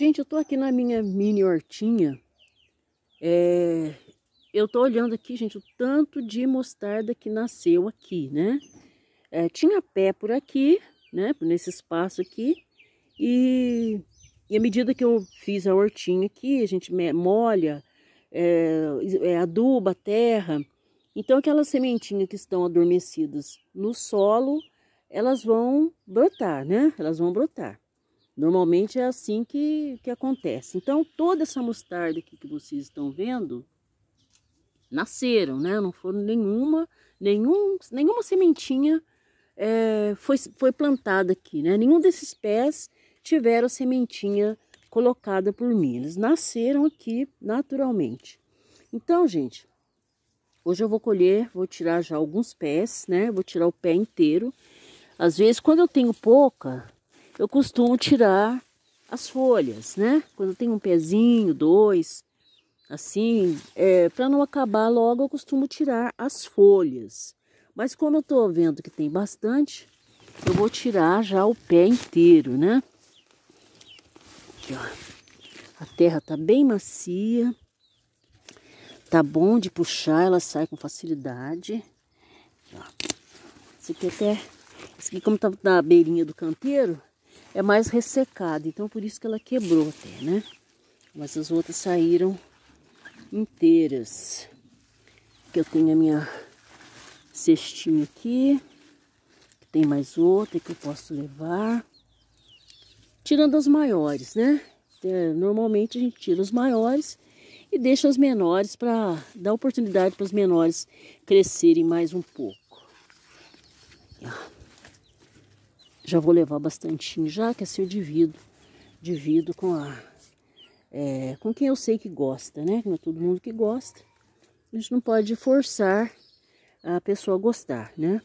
Gente, eu tô aqui na minha mini hortinha. É, eu tô olhando aqui, gente, o tanto de mostarda que nasceu aqui, né? É, tinha pé por aqui, né? Nesse espaço aqui. E, e à medida que eu fiz a hortinha aqui, a gente molha, é, é, aduba a terra. Então, aquelas sementinhas que estão adormecidas no solo, elas vão brotar, né? Elas vão brotar. Normalmente é assim que, que acontece. Então, toda essa mostarda aqui que vocês estão vendo, nasceram, né? Não foram nenhuma, nenhum, nenhuma sementinha é, foi, foi plantada aqui, né? Nenhum desses pés tiveram sementinha colocada por mim. Eles nasceram aqui naturalmente. Então, gente, hoje eu vou colher, vou tirar já alguns pés, né? Vou tirar o pé inteiro. Às vezes, quando eu tenho pouca, eu costumo tirar as folhas, né? Quando tem um pezinho, dois, assim, é, para não acabar logo, eu costumo tirar as folhas. Mas como eu estou vendo que tem bastante, eu vou tirar já o pé inteiro, né? Aqui, ó. A terra tá bem macia, tá bom de puxar, ela sai com facilidade. Aqui, ó. Esse aqui até, esse aqui como tá na beirinha do canteiro, é mais ressecada, então por isso que ela quebrou até, né? Mas as outras saíram inteiras. Aqui eu tenho a minha cestinha aqui, tem mais outra que eu posso levar. Tirando as maiores, né? Normalmente a gente tira os maiores e deixa as menores para dar oportunidade para as menores crescerem mais um pouco. Aqui, ó. Já vou levar bastante já que assim é eu divido, divido com a é, com quem eu sei que gosta, né? Não é todo mundo que gosta. A gente não pode forçar a pessoa a gostar, né?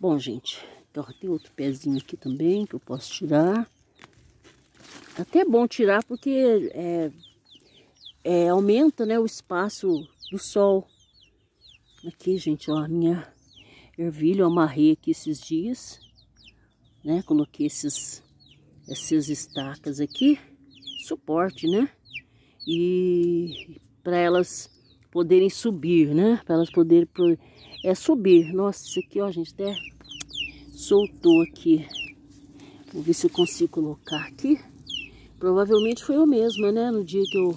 Bom, gente, então tem outro pezinho aqui também que eu posso tirar. Tá até é bom tirar porque é, é, aumenta né, o espaço do sol. Aqui, gente, ó, a minha ervilha eu amarrei aqui esses dias né? Coloquei esses, essas estacas aqui, suporte, né? E para elas poderem subir, né? Para elas poderem é subir. Nossa, isso aqui, ó, gente, até soltou aqui. Vou ver se eu consigo colocar aqui. Provavelmente foi eu mesma, né? No dia que eu,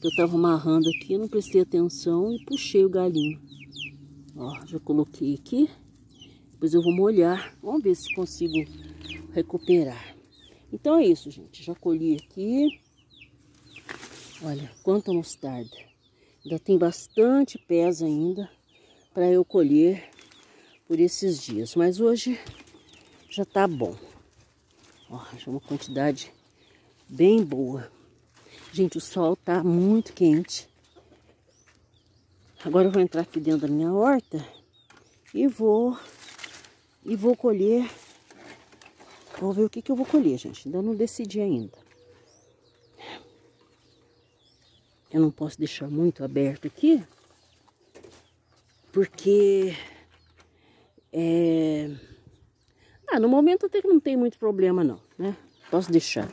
que eu tava amarrando aqui, eu não prestei atenção e puxei o galinho. Ó, já coloquei aqui. Depois eu vou molhar. Vamos ver se consigo recuperar. Então é isso, gente. Já colhi aqui. Olha, quanta mostarda. Ainda tem bastante pés ainda para eu colher por esses dias. Mas hoje já tá bom. Ó, já é uma quantidade bem boa. Gente, o sol tá muito quente. Agora eu vou entrar aqui dentro da minha horta e vou e vou colher... Vou ver o que, que eu vou colher, gente. Ainda não decidi ainda. Eu não posso deixar muito aberto aqui. Porque... É... Ah, no momento até que não tem muito problema não, né? Posso deixar.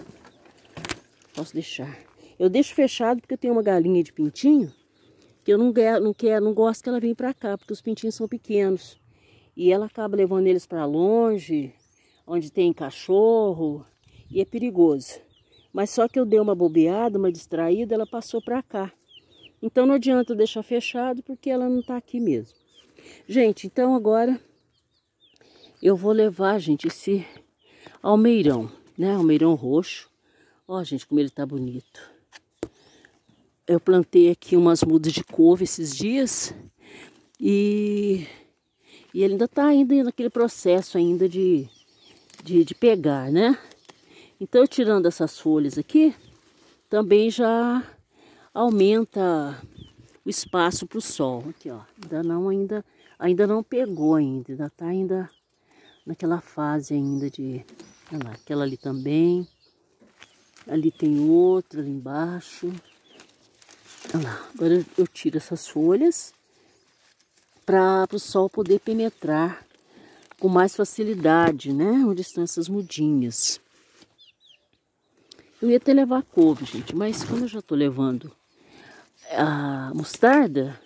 Posso deixar. Eu deixo fechado porque eu tenho uma galinha de pintinho que eu não, quero, não, quero, não gosto que ela venha para cá, porque os pintinhos são pequenos. E ela acaba levando eles para longe, onde tem cachorro, e é perigoso. Mas só que eu dei uma bobeada, uma distraída, ela passou para cá. Então não adianta deixar fechado porque ela não está aqui mesmo. Gente, então agora eu vou levar, gente, esse almeirão, né? Almeirão roxo. Ó, gente, como ele tá bonito. Eu plantei aqui umas mudas de couve esses dias e e ele ainda está ainda naquele processo ainda de, de, de pegar, né? Então, tirando essas folhas aqui, também já aumenta o espaço para o sol. Aqui, ó, ainda não, ainda, ainda não pegou ainda, ainda tá ainda naquela fase ainda de... Olha lá, aquela ali também. Ali tem outra ali embaixo. Olha lá, agora eu tiro essas folhas para o sol poder penetrar com mais facilidade, né? Onde estão essas mudinhas. Eu ia até levar couve, gente, mas como eu já estou levando a mostarda,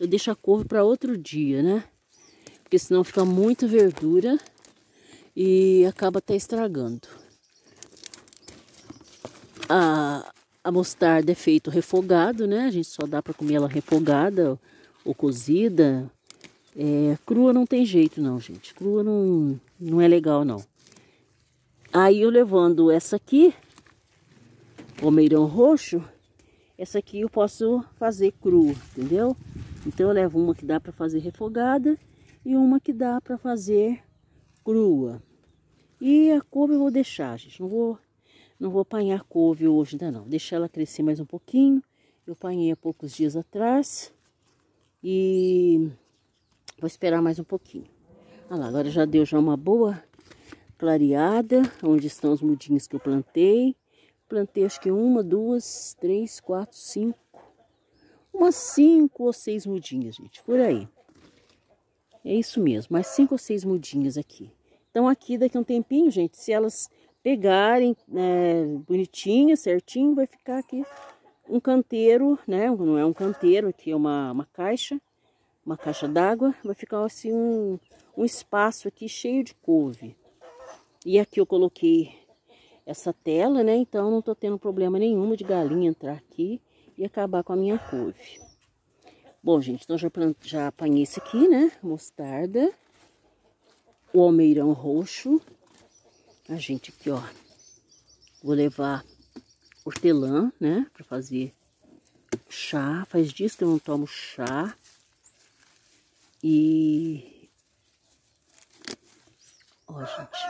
eu deixo a couve para outro dia, né? Porque senão fica muita verdura e acaba até estragando. A, a mostarda é feito refogado, né? A gente só dá para comer ela refogada, ou cozida, é, crua não tem jeito não, gente. Crua não, não é legal não. Aí eu levando essa aqui, o almeirão roxo, essa aqui eu posso fazer crua, entendeu? Então eu levo uma que dá para fazer refogada e uma que dá para fazer crua. E a couve eu vou deixar, gente. Não vou, não vou apanhar couve hoje ainda não. Deixar ela crescer mais um pouquinho. Eu apanhei há poucos dias atrás. E vou esperar mais um pouquinho. Ah lá, agora já deu já uma boa clareada, onde estão os mudinhos que eu plantei. Plantei acho que uma, duas, três, quatro, cinco. Umas cinco ou seis mudinhas, gente, por aí. É isso mesmo, mais cinco ou seis mudinhas aqui. Então aqui daqui a um tempinho, gente, se elas pegarem é, né, bonitinha, certinho, vai ficar aqui um canteiro, né? Não é um canteiro, aqui é uma, uma caixa, uma caixa d'água. Vai ficar assim um, um espaço aqui cheio de couve. E aqui eu coloquei essa tela, né? Então não tô tendo problema nenhum de galinha entrar aqui e acabar com a minha couve. Bom, gente, então já, plant... já apanhei isso aqui, né? Mostarda, o almeirão roxo. A gente aqui, ó, vou levar hortelã, né? Para fazer chá. Faz dias que eu não tomo chá. E... Ó, gente.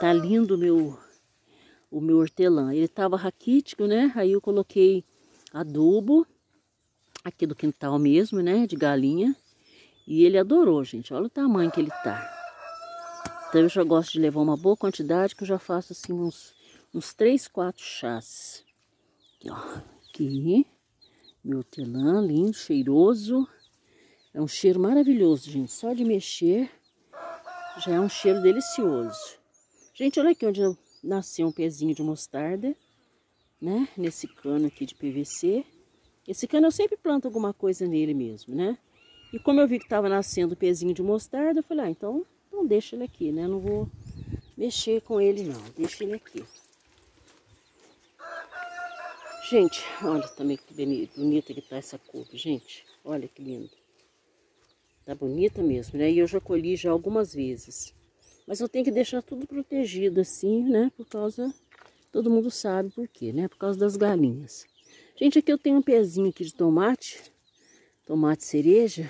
Tá lindo meu, o meu hortelã. Ele tava raquítico, né? Aí eu coloquei adubo aqui do quintal mesmo, né? De galinha. E ele adorou, gente. Olha o tamanho que ele tá. Então eu já gosto de levar uma boa quantidade, que eu já faço assim uns uns três, quatro chás. Aqui, ó. Aqui. Meu telã lindo, cheiroso. É um cheiro maravilhoso, gente. Só de mexer já é um cheiro delicioso. Gente, olha aqui onde nasceu um pezinho de mostarda, né? Nesse cano aqui de PVC. Esse cano eu sempre planto alguma coisa nele mesmo, né? E como eu vi que tava nascendo o pezinho de mostarda, eu falei, ah, então, não deixa ele aqui, né? Não vou mexer com ele não, deixa ele aqui. Gente, olha também que bonita que tá essa couve, gente. Olha que lindo. Tá bonita mesmo, né? E eu já colhi já algumas vezes. Mas eu tenho que deixar tudo protegido assim, né? Por causa... Todo mundo sabe por quê, né? Por causa das galinhas. Gente, aqui eu tenho um pezinho aqui de tomate. Tomate cereja.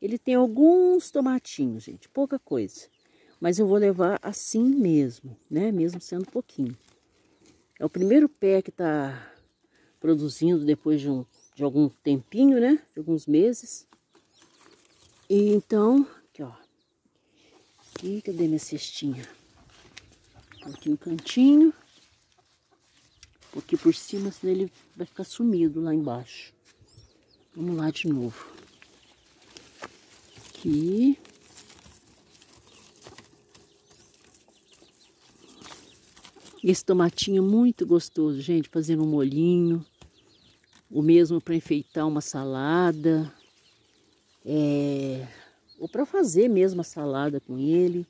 Ele tem alguns tomatinhos, gente. Pouca coisa. Mas eu vou levar assim mesmo, né? Mesmo sendo pouquinho. É o primeiro pé que tá produzindo depois de, um, de algum tempinho, né? De alguns meses. E então, aqui ó. Aqui, cadê minha cestinha? Tá aqui no cantinho. aqui por cima, senão ele vai ficar sumido lá embaixo. Vamos lá de novo. Aqui. Esse tomatinho é muito gostoso, gente, fazendo um molhinho ou mesmo para enfeitar uma salada, é, ou para fazer mesmo a salada com ele.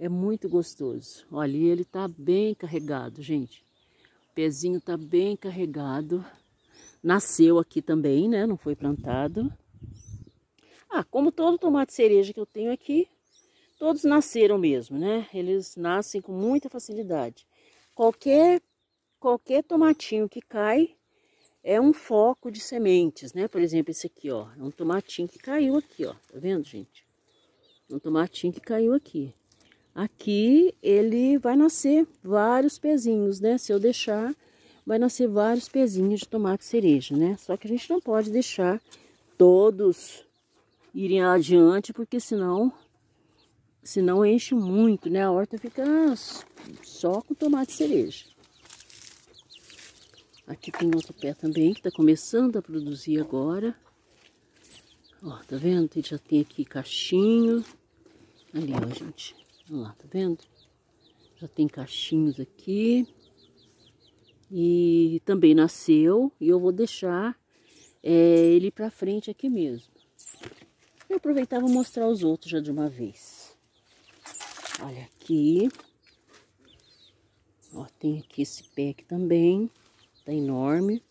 É muito gostoso. Olha, ele está bem carregado, gente. O pezinho está bem carregado. Nasceu aqui também, né? Não foi plantado. Ah, como todo tomate cereja que eu tenho aqui, todos nasceram mesmo, né? Eles nascem com muita facilidade. Qualquer, qualquer tomatinho que cai, é um foco de sementes, né? Por exemplo, esse aqui, ó, é um tomatinho que caiu aqui, ó, tá vendo, gente? É um tomatinho que caiu aqui. Aqui ele vai nascer vários pezinhos, né? Se eu deixar, vai nascer vários pezinhos de tomate cereja, né? Só que a gente não pode deixar todos irem adiante, porque senão, senão enche muito, né? A horta fica só com tomate cereja. Aqui tem outro pé também que está começando a produzir agora. Ó, tá vendo? Ele já tem aqui cachinho. Ali, ó, gente. Olha lá, tá vendo? Já tem cachinhos aqui. E também nasceu. E eu vou deixar é, ele pra frente aqui mesmo. Eu aproveitava mostrar os outros já de uma vez. Olha aqui. Ó, tem aqui esse pé aqui também. Tá enorme.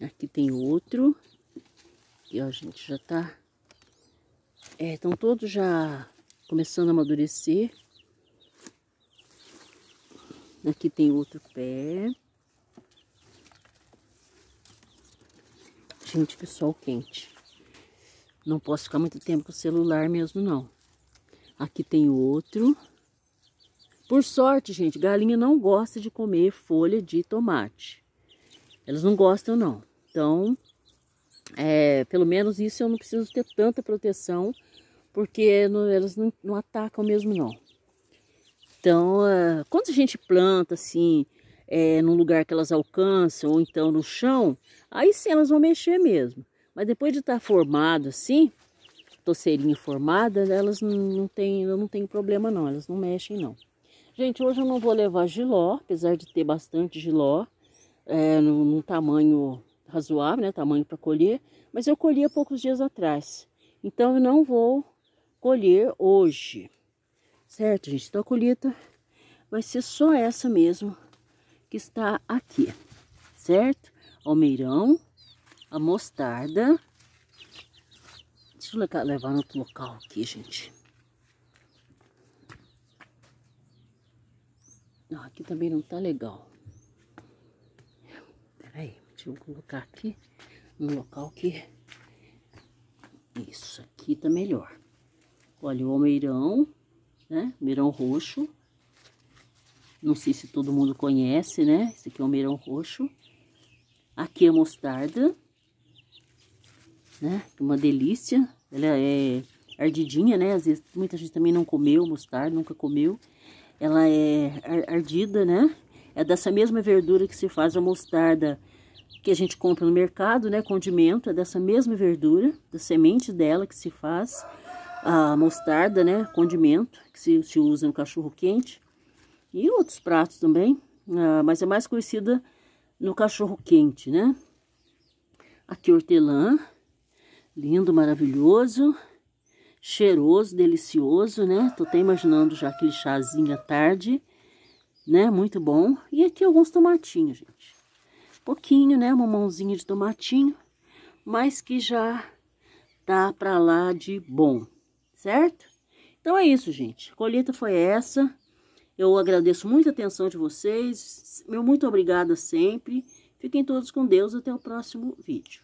Aqui tem outro. E ó, gente, já tá... É, estão todos já começando a amadurecer. Aqui tem outro pé. Gente, que sol quente. Não posso ficar muito tempo com o celular mesmo, não. Aqui tem outro. Outro. Por sorte, gente, galinha não gosta de comer folha de tomate. Elas não gostam, não. Então, é, pelo menos isso eu não preciso ter tanta proteção, porque não, elas não, não, atacam mesmo, não. Então, é, quando a gente planta, assim, é, num lugar que elas alcançam, ou então no chão, aí sim elas vão mexer mesmo. Mas depois de estar tá formado assim, toceirinha formada, elas não, não tem, eu não tenho problema não, elas não mexem não. Gente, hoje eu não vou levar giló, apesar de ter bastante giló, é, num, tamanho razoável, né? Tamanho para colher, mas eu colhi há poucos dias atrás. Então eu não vou colher hoje, certo, gente? Então a colheita vai ser só essa mesmo que está aqui, certo? Almeirão, a mostarda. Deixa eu levar no outro local aqui, gente. Não, ah, aqui também não tá legal. Peraí, deixa eu colocar aqui um local que... Isso aqui tá melhor. Olha, o almeirão, né? Almeirão roxo. Não sei se todo mundo conhece, né? Esse aqui é o almeirão roxo. Aqui é mostarda, né? É uma delícia. Ela é ardidinha, né? Às vezes muita gente também não comeu mostarda, nunca comeu ela é ardida, né? É dessa mesma verdura que se faz a mostarda que a gente compra no mercado, né? Condimento, é dessa mesma verdura, da semente dela que se faz a mostarda, né? Condimento que se, se usa no cachorro quente e outros pratos também, ah, mas é mais conhecida no cachorro quente, né? Aqui hortelã, lindo, maravilhoso cheiroso, delicioso, né? Tô até imaginando já aquele chazinho à tarde, né? Muito bom. E aqui alguns tomatinhos, gente. Pouquinho, né? Uma mãozinha de tomatinho, mas que já tá pra lá de bom, certo? Então é isso, gente. A colheita foi essa. Eu agradeço muito a atenção de vocês. Meu muito obrigada sempre. Fiquem todos com Deus. Até o próximo vídeo.